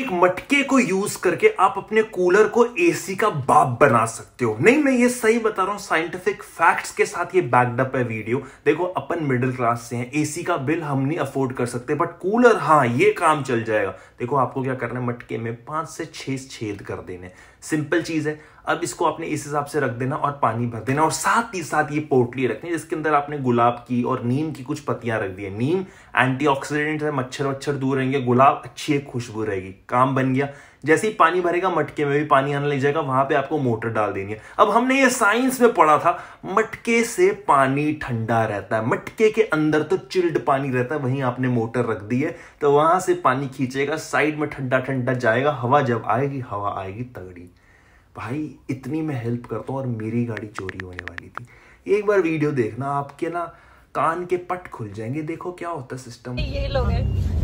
एक मटके को यूज करके आप अपने कूलर को एसी का बाप बना सकते हो नहीं मैं ये सही बता रहा हूँ साइंटिफिक फैक्ट्स के साथ ये बैकडअप है वीडियो देखो अपन मिडिल क्लास से हैं एसी का बिल हम नहीं अफोर्ड कर सकते बट कूलर हाँ ये काम चल जाएगा देखो आपको क्या करना है मटके में पांच से छह छेद कर देने सिंपल चीज है अब इसको आपने इस हिसाब से रख देना और पानी भर देना और साथ ही साथ ये पोटली रखनी जिसके अंदर आपने गुलाब की और नीम की कुछ पत्तियां रख दी है नीम एंटीऑक्सीडेंट है मच्छर वच्छर दूर रहेंगे गुलाब अच्छी एक खुशबू रहेगी काम बन गया जैसे ही पानी भरेगा मटके में भी पानी आने लग जाएगा वहां पे आपको मोटर डाल देनी है अब हमने ये साइंस में पढ़ा था मटके से पानी ठंडा रहता है मटके के अंदर तो चिल्ड पानी रहता है वहीं आपने मोटर रख दी है तो वहां से पानी खींचेगा साइड में ठंडा ठंडा जाएगा हवा जब आएगी हवा आएगी तगड़ी भाई इतनी मैं हेल्प करता हूँ और मेरी गाड़ी चोरी होने वाली थी एक बार वीडियो देखना आपके ना कान के पट खुल जाएंगे देखो क्या होता सिस्टम ये लोग हैं